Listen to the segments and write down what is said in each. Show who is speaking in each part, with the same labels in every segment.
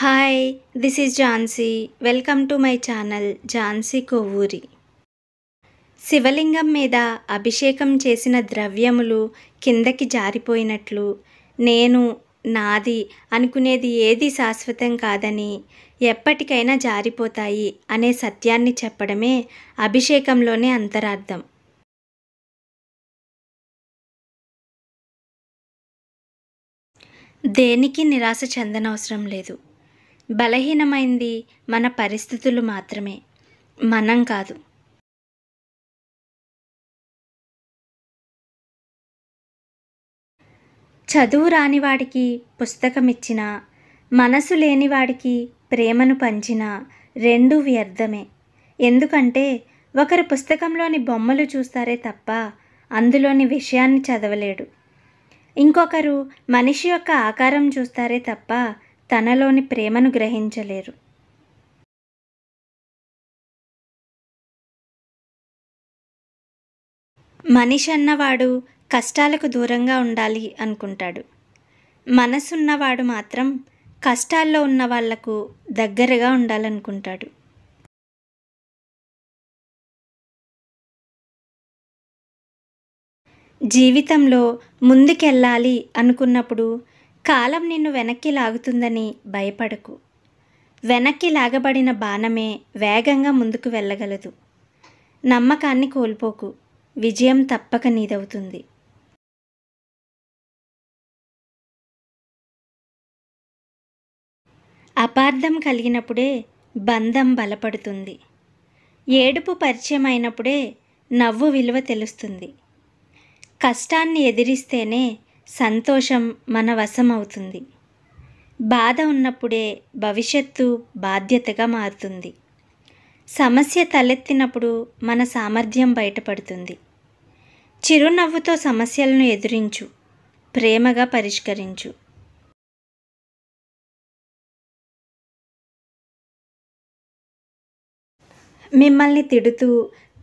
Speaker 1: hi this is Jhansi welcome to my channel Jhansi Kovvuri శివలింగం మీద అభిషేకం చేసిన ద్రవ్యములు కిందకి జారిపోయినట్లు నేను నాది అనుకునేది ఏది శాశ్వతం కాదని ఎప్పటికైనా జారిపోతాయి అనే సత్యాన్ని చెప్పడమే అభిషేకంలోనే అంతరార్థం దేనికి నిరాశ చెందనవసరం లేదు బలహీనమైంది మన పరిస్థితులు మాత్రమే మనం కాదు చదువు రానివాడికి పుస్తకం ఇచ్చిన మనసు లేనివాడికి ప్రేమను పంచిన రెండు వ్యర్థమే ఎందుకంటే ఒకరు పుస్తకంలోని బొమ్మలు చూస్తారే తప్ప అందులోని విషయాన్ని చదవలేడు ఇంకొకరు మనిషి యొక్క ఆకారం చూస్తారే తప్ప తనలోని ప్రేమను గ్రహించలేరు మనిషి అన్నవాడు కష్టాలకు దూరంగా ఉండాలి అనుకుంటాడు మనసున్నవాడు మాత్రం కష్టాల్లో ఉన్న వాళ్లకు దగ్గరగా ఉండాలనుకుంటాడు జీవితంలో ముందుకెళ్ళాలి అనుకున్నప్పుడు కాలం నిన్ను వెనక్కి లాగుతుందని భయపడకు వెనక్కి లాగబడిన బాణమే వేగంగా ముందుకు వెళ్ళగలదు నమ్మకాన్ని కోల్పోకు విజయం తప్పక నీదవుతుంది అపార్థం కలిగినప్పుడే బంధం బలపడుతుంది ఏడుపు పరిచయం అయినప్పుడే నవ్వు విలువ తెలుస్తుంది కష్టాన్ని ఎదిరిస్తేనే సంతోషం మన వశమవుతుంది బాధ ఉన్నప్పుడే భవిష్యత్తు బాధ్యతగా మారుతుంది సమస్య తలెత్తినప్పుడు మన సామర్థ్యం బయటపడుతుంది చిరునవ్వుతో సమస్యలను ఎదురించు ప్రేమగా పరిష్కరించు మిమ్మల్ని తిడుతూ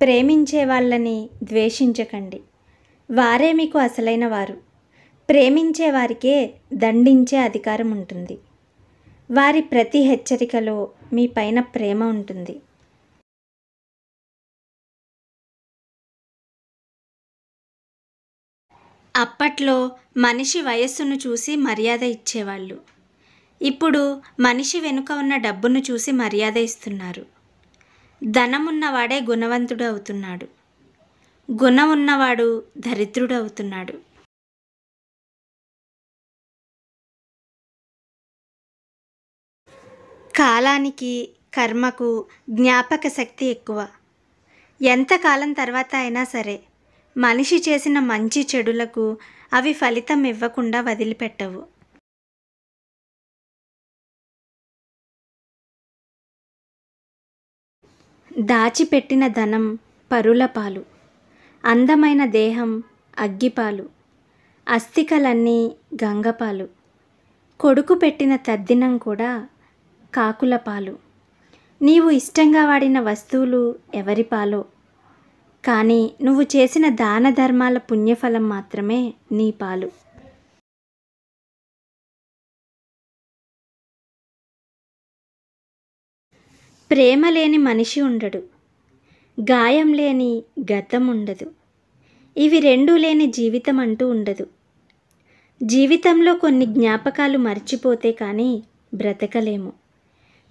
Speaker 1: ప్రేమించే వాళ్ళని ద్వేషించకండి వారే మీకు అసలైన వారు ప్రేమించే వారికే దండించే అధికారం ఉంటుంది వారి ప్రతి హెచ్చరికలో మీ పైన ప్రేమ ఉంటుంది అప్పట్లో మనిషి వయస్సును చూసి మర్యాద ఇచ్చేవాళ్ళు ఇప్పుడు మనిషి వెనుక ఉన్న డబ్బును చూసి మర్యాద ఇస్తున్నారు ధనమున్నవాడే గుణవంతుడు అవుతున్నాడు గుణం ఉన్నవాడు దరిద్రుడు అవుతున్నాడు కాలానికి కర్మకు జ్ఞాపక శక్తి ఎక్కువ ఎంతకాలం తర్వాత అయినా సరే మనిషి చేసిన మంచి చెడులకు అవి ఫలితం ఇవ్వకుండా వదిలిపెట్టవు దాచిపెట్టిన ధనం పరులపాలు అందమైన దేహం అగ్గిపాలు అస్థికలన్నీ గంగపాలు కొడుకు పెట్టిన తద్దినం కూడా కాకుల పాలు నీవు ఇష్టంగా వాడిన వస్తువులు ఎవరి పాలో కానీ నువ్వు చేసిన దాన ధర్మాల పుణ్యఫలం మాత్రమే నీ పాలు ప్రేమ లేని మనిషి ఉండడు గాయం లేని గతం ఉండదు ఇవి రెండు లేని జీవితం అంటూ ఉండదు జీవితంలో కొన్ని జ్ఞాపకాలు మర్చిపోతే కానీ బ్రతకలేము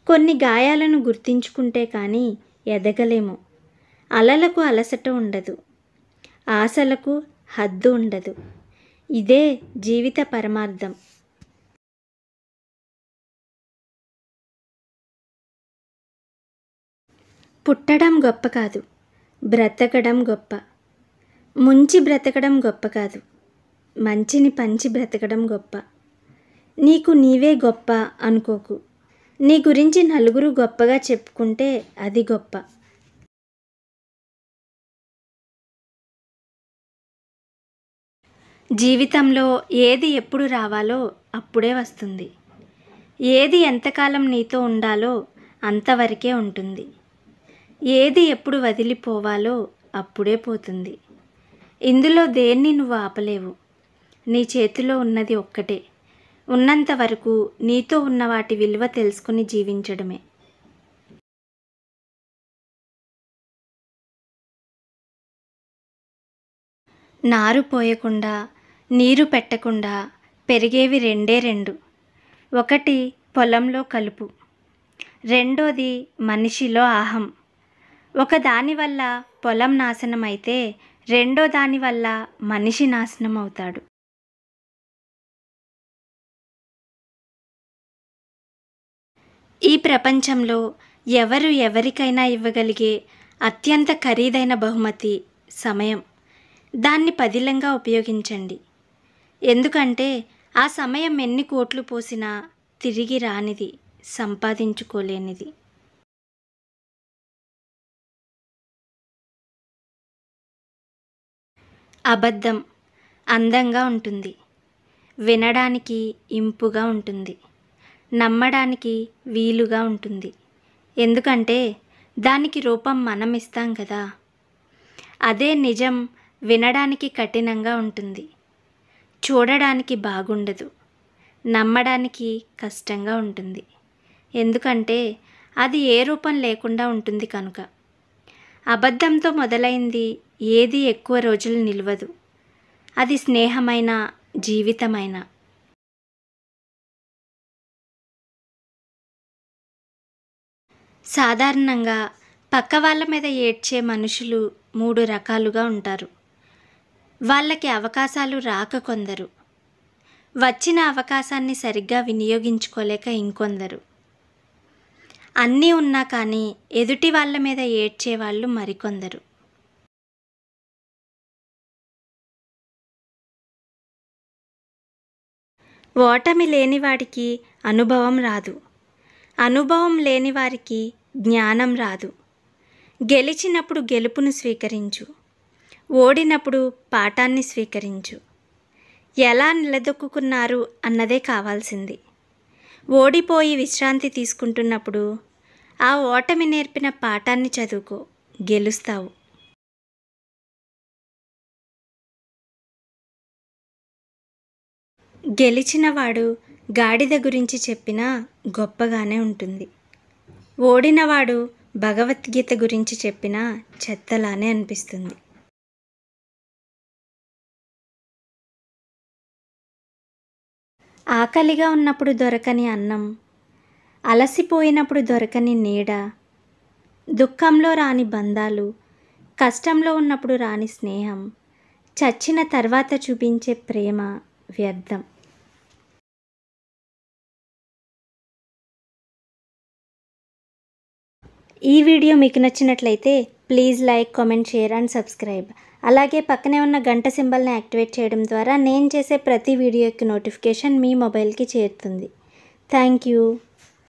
Speaker 1: కొన్ని గాయాలను గుర్తించుకుంటే కానీ ఎదగలేము అలలకు అలసట ఉండదు ఆశలకు హద్దు ఉండదు ఇదే జీవిత పరమార్థం
Speaker 2: పుట్టడం గొప్ప
Speaker 1: కాదు బ్రతకడం గొప్ప ముంచి బ్రతకడం గొప్ప కాదు మంచిని పంచి బ్రతకడం గొప్ప నీకు నీవే గొప్ప అనుకోకు నీ గురించి నలుగురు గొప్పగా చెప్పుకుంటే అది గొప్ప జీవితంలో ఏది ఎప్పుడు రావాలో అప్పుడే వస్తుంది ఏది ఎంతకాలం నీతో ఉండాలో అంతవరకే ఉంటుంది ఏది ఎప్పుడు వదిలిపోవాలో అప్పుడే పోతుంది ఇందులో దేన్ని నువ్వు ఆపలేవు నీ చేతిలో ఉన్నది ఒక్కటే ఉన్నంత వరకు నీతో ఉన్న వాటి విలువ తెలుసుకుని జీవించడమే నారు పోయకుండా నీరు పెట్టకుండా పెరిగేవి రెండే రెండు ఒకటి పొలంలో కలుపు రెండోది మనిషిలో ఆహం ఒక వల్ల పొలం నాశనమైతే రెండో దాని వల్ల మనిషి నాశనం అవుతాడు ఈ ప్రపంచంలో ఎవరు ఎవరికైనా ఇవ్వగలిగే అత్యంత ఖరీదైన బహుమతి సమయం దాన్ని పదిలంగా ఉపయోగించండి ఎందుకంటే ఆ సమయం ఎన్ని కోట్లు పోసినా తిరిగి రానిది సంపాదించుకోలేనిది అబద్ధం అందంగా ఉంటుంది వినడానికి ఇంపుగా ఉంటుంది నమ్మడానికి వీలుగా ఉంటుంది ఎందుకంటే దానికి రూపం మనం ఇస్తాం కదా అదే నిజం వినడానికి కఠినంగా ఉంటుంది చూడడానికి బాగుండదు నమ్మడానికి కష్టంగా ఉంటుంది ఎందుకంటే అది ఏ రూపం లేకుండా ఉంటుంది కనుక అబద్ధంతో మొదలైంది ఏది ఎక్కువ రోజులు నిలవదు అది స్నేహమైన జీవితమైనా సాధారణంగా పక్క వాళ్ళ మీద ఏడ్చే మనుషులు మూడు రకాలుగా ఉంటారు వాళ్ళకి అవకాశాలు రాక కొందరు వచ్చిన అవకాశాన్ని సరిగ్గా వినియోగించుకోలేక ఇంకొందరు అన్నీ ఉన్నా కానీ ఎదుటి వాళ్ళ మీద ఏడ్చే వాళ్ళు మరికొందరు ఓటమి లేనివాడికి అనుభవం రాదు అనుభవం లేని వారికి జ్ఞానం రాదు గెలిచినప్పుడు గెలుపును స్వీకరించు ఓడినప్పుడు పాఠాన్ని స్వీకరించు ఎలా నిలదొక్కున్నారు అన్నదే కావాల్సింది ఓడిపోయి విశ్రాంతి తీసుకుంటున్నప్పుడు ఆ ఓటమి నేర్పిన పాఠాన్ని చదువుకో గెలుస్తావు గెలిచినవాడు గాడిద గురించి చెప్పినా గొప్పగానే ఉంటుంది ఓడినవాడు భగవద్గీత గురించి చెప్పినా చెత్తలానే అనిపిస్తుంది ఆకలిగా ఉన్నప్పుడు దొరకని అన్నం అలసిపోయినప్పుడు దొరకని నీడ దుఃఖంలో రాని బంధాలు కష్టంలో ఉన్నప్పుడు రాని స్నేహం చచ్చిన తర్వాత చూపించే ప్రేమ వ్యర్థం ఈ వీడియో మీకు నచ్చినట్లయితే please like comment share and subscribe అలాగే పక్కనే ఉన్న గంట సింబల్ని యాక్టివేట్ చేయడం ద్వారా నేను చేసే ప్రతి వీడియోకి నోటిఫికేషన్ మీ మొబైల్కి చేరుతుంది థ్యాంక్ యూ